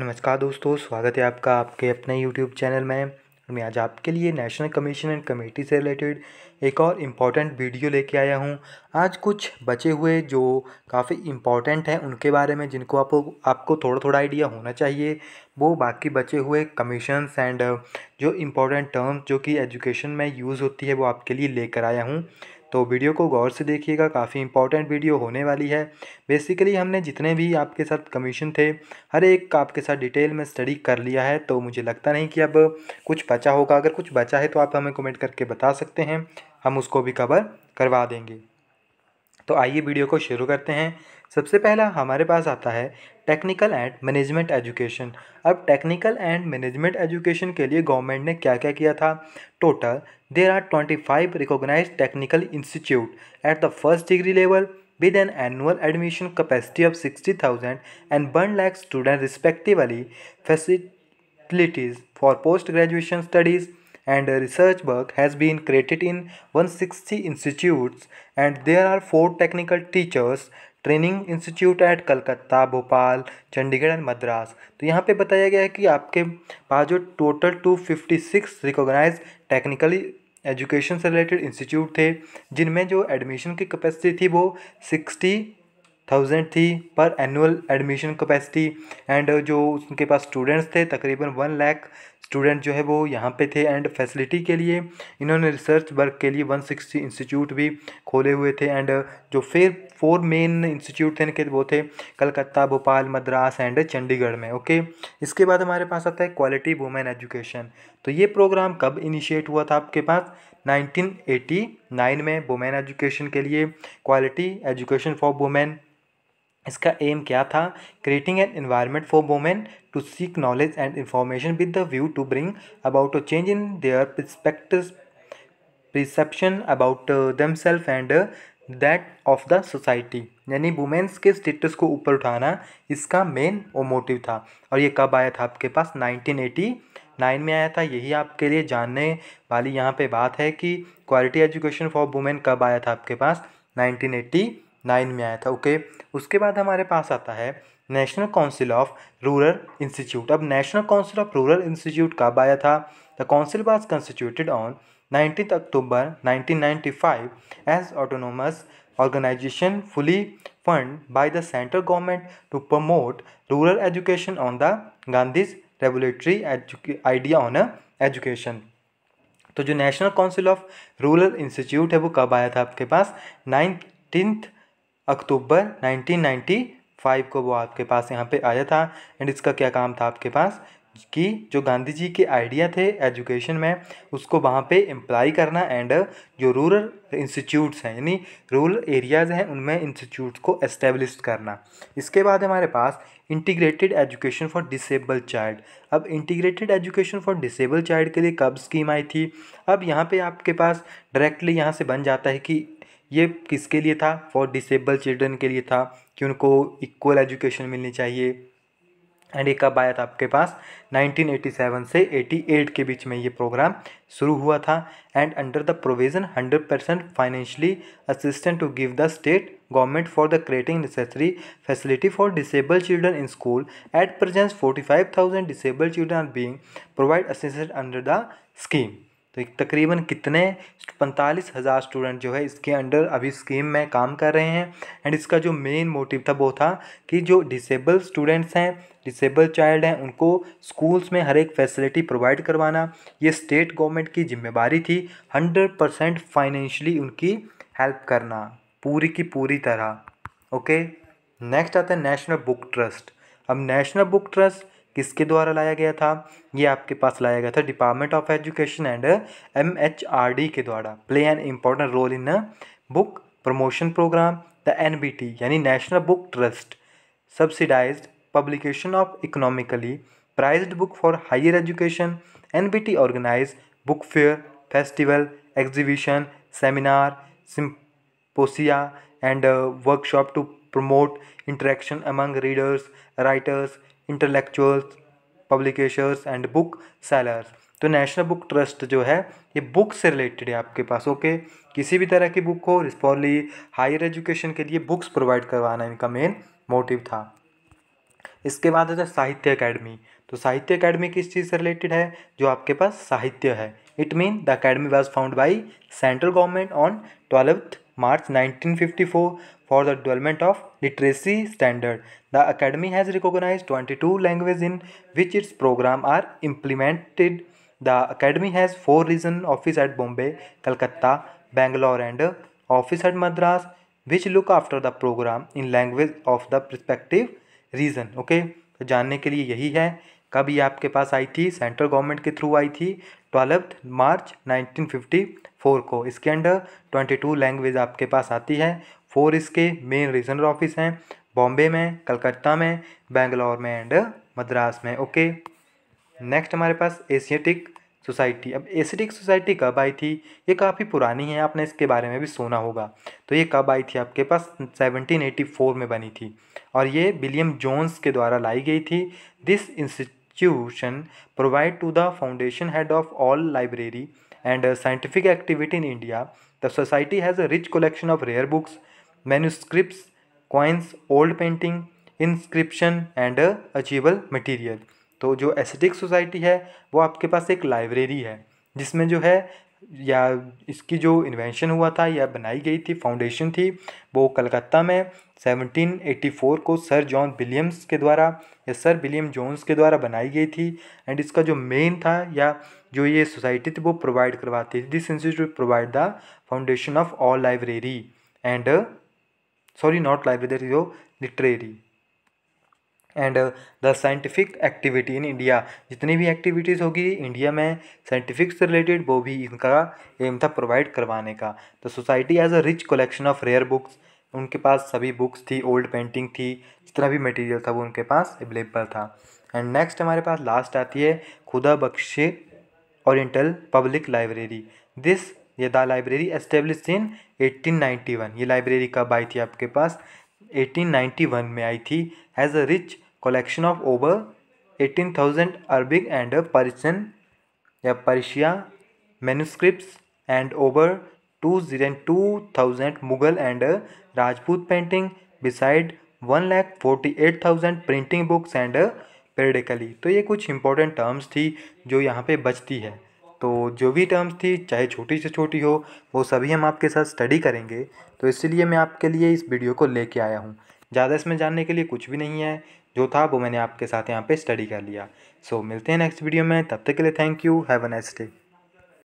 नमस्कार दोस्तों स्वागत है आपका आपके अपने यूट्यूब चैनल में मैं आज आपके लिए नेशनल कमीशन एंड कमेटी से रिलेटेड एक और इम्पॉर्टेंट वीडियो लेके आया हूँ आज कुछ बचे हुए जो काफ़ी इम्पॉर्टेंट हैं उनके बारे में जिनको आपको आपको थोड़ा थोड़ा आइडिया होना चाहिए वो बाकी बचे हुए कमीशंस एंड जो इम्पॉर्टेंट टर्म्स जो कि एजुकेशन में यूज़ होती है वो आपके लिए लेकर आया हूँ तो वीडियो को गौर से देखिएगा काफ़ी इंपॉर्टेंट वीडियो होने वाली है बेसिकली हमने जितने भी आपके साथ कमीशन थे हर एक का आपके साथ डिटेल में स्टडी कर लिया है तो मुझे लगता नहीं कि अब कुछ बचा होगा अगर कुछ बचा है तो आप हमें कमेंट करके बता सकते हैं हम उसको भी कवर करवा देंगे तो आइए वीडियो को शुरू करते हैं सबसे पहला हमारे पास आता है टेक्निकल एंड मैनेजमेंट एजुकेशन अब टेक्निकल एंड मैनेजमेंट एजुकेशन के लिए गवर्नमेंट ने क्या क्या किया था total there are twenty five recognize technical institute at the first degree level with an annual admission capacity of sixty thousand and one lakh student respectively facilities for post graduation studies and research work has been created in 160 institutes and there are four technical teachers training institute at Calcutta Bhopal Chandigarh and Madras तो यहाँ पे बताया गया है कि आपके पास जो total two fifty six recognize technically education से रिलेटेड इंस्टीट्यूट थे जिनमें जो एडमिशन की कैपेसिटी थी वो सिक्सटी थाउजेंड थी पर एनुअल एडमिशन कैपेसिटी एंड जो उनके पास स्टूडेंट्स थे तकरीबन वन लैख स्टूडेंट जो है वो यहाँ पे थे एंड फैसिलिटी के लिए इन्होंने रिसर्च वर्क के लिए 160 इंस्टीट्यूट भी खोले हुए थे एंड जो फिर फोर मेन इंस्टीट्यूट थे इनके वो थे कलकत्ता भोपाल मद्रास एंड चंडीगढ़ में ओके इसके बाद हमारे पास आता है क्वालिटी वुमेन एजुकेशन तो ये प्रोग्राम कब इनिशिएट हुआ था आपके पास 1989 में वुमेन एजुकेशन के लिए क्वालिटी एजुकेशन फॉर वुमेन इसका एम क्या था creating an environment for women to seek knowledge and information with the view to bring about a change in their prospect perception about them self and that of the society यानी women's के status को ऊपर उठाना इसका main वो motive था और ये कब आया था आपके पास 1989 में आया था यही आपके लिए जानने वाली यहाँ पे बात है कि क्वालिटी एजुकेशन फॉर वुमेन कब आया था आपके पास 1980 नाइन में आया था ओके उसके बाद हमारे पास आता है national council of rural institute अब national council of rural institute कब आया था the council was constituted on nineteen October nineteen ninety five as autonomous organization fully fund by the central government to promote rural education on the Gandhi's regulatory idea on education तो जो national council of rural institute है वो कब आया था आपके पास nineteenth अक्टूबर 1995 को वो आपके पास यहाँ पे आया था एंड इसका क्या काम था आपके पास कि जो गांधी जी के आइडिया थे एजुकेशन में उसको वहाँ पे एम्प्लाई करना एंड जो रूरल इंस्टीट्यूट्स हैं यानी रूरल एरियाज़ हैं उनमें इंस्टीट्यूट्स को एस्टेब्लिश करना इसके बाद हमारे पास integrated education for disable child अब integrated education for disable child के लिए कब स्कीम आई थी अब यहाँ पे आपके पास डायरेक्टली यहाँ से बन जाता है कि ये किसके लिए था फॉर डिसेबल चिल्ड्रन के लिए था कि उनको इक्वल एजुकेशन मिलनी चाहिए एंड एक कब आया था आपके पास 1987 से 88 के बीच में ये प्रोग्राम शुरू हुआ था and under the provision 100 percent financially assistant to give the state government for the creating necessary facility for disable children in school at presence 45,000 disable children are being provide assistant under the scheme तो तकरीबन कितने पैंतालीस हज़ार student जो है इसके under अभी scheme में काम कर रहे हैं एंड इसका जो मेन मोटिव था वो था कि जो डिसेबल स्टूडेंट्स हैं डिसेबल चाइल्ड हैं उनको स्कूल्स में हर एक फैसिलिटी प्रोवाइड करवाना ये स्टेट गवर्नमेंट की जिम्मेदारी थी हंड्रेड परसेंट फाइनेंशली उनकी हेल्प करना पूरी की पूरी तरह ओके नेक्स्ट आता है नेशनल बुक ट्रस्ट अब नेशनल बुक ट्रस्ट किसके द्वारा लाया गया था ये आपके पास लाया गया था department of education and M H R D के द्वारा play an important role in book promotion program the N B T यानी national book trust subsidize publication of economically prized book for higher education N B T organize book fair festival exhibition seminar symposia and workshop to promote interaction among readers writers intellectuals publishers and book sellers तो national book trust जो है ये book से related है आपके पास okay किसी भी तरह की बुक हो रिस्पॉन्डली हायर एजुकेशन के लिए बुक्स प्रोवाइड करवाना इनका मेन मोटिव था इसके बाद होता है साहित्य अकेडमी तो साहित्य अकेडमी किस चीज़ से रिलेटेड है जो आपके पास साहित्य है it mean the academy was found by central government on twelfth March 1954 for the development of literacy standard the academy has recognize 22 two language in which its program are implemented the academy has four region office at Bombay Calcutta Bangalore and office at Madras which look after the program in language of the prospective region okay जानने के लिए यही है कब ये आपके पास आई थी सेंट्रल गवर्नमेंट के थ्रू आई थी ट्वेल्थ मार्च 1954 को इसके अंडर 22 लैंग्वेज आपके पास आती है फोर इसके मेन रीजनल ऑफिस हैं बॉम्बे में कलकत्ता में बेंगलोर में एंड मद्रास में ओके नेक्स्ट हमारे पास एशियाटिक सोसाइटी अब एशियाटिक सोसाइटी कब आई थी ये काफ़ी पुरानी है आपने इसके बारे में भी सुना होगा तो ये कब आई थी आपके पास 1784 में बनी थी और ये विलियम जोन्स के द्वारा लाई गई थी this institute institution provide to the foundation head of all library and scientific activity in India. The society has a rich collection of rare books, manuscripts, coins, old painting, inscription and achievable material. तो जो acetic society है वो आपके पास एक library है जिसमें जो है या इसकी जो इन्वेंशन हुआ था या बनाई गई थी फाउंडेशन थी वो कलकत्ता में 1784 को सर जॉन विलियम्स के द्वारा या सर विलियम जोन्स के द्वारा बनाई गई थी एंड इसका जो मेन था या जो ये सोसाइटी थी वो प्रोवाइड करवाती थी this institute provide the foundation of all library and sorry not library जो literary and the scientific activity in India जितनी भी एक्टिविटीज़ होगी इंडिया में साइंटिफिक से रिलेटेड वो भी इनका एम था प्रोवाइड करवाने का the society as a rich collection of rare books उनके पास सभी बुक्स थी ओल्ड पेंटिंग थी जितना भी मटेरियल था वो उनके पास अवेलेबल था एंड नेक्स्ट हमारे पास लास्ट आती है Khuda Bakhsh oriental public library this ये द लाइब्रेरी एस्टेब्लिश इन 1891 ये लाइब्रेरी कब आई थी आपके पास 1891 में आई थी has a rich collection of over 18,000 Arabic and Persian या Persia manuscript and over two zero two thousand Mughal and Rajput painting beside one lakh forty eight thousand printing books and periodically तो ये कुछ इंपॉर्टेंट टर्म्स थी जो यहाँ पर बचती है तो जो भी टर्म्स थी चाहे छोटी से छोटी हो वो सभी हम आपके साथ स्टडी करेंगे तो इसलिए मैं आपके लिए इस वीडियो को लेके आया हूँ ज़्यादा इसमें जानने के लिए कुछ भी नहीं है जो था वो मैंने आपके साथ यहाँ पे स्टडी कर लिया सो so, मिलते हैं नेक्स्ट वीडियो में तब तक के लिए thank you have a next day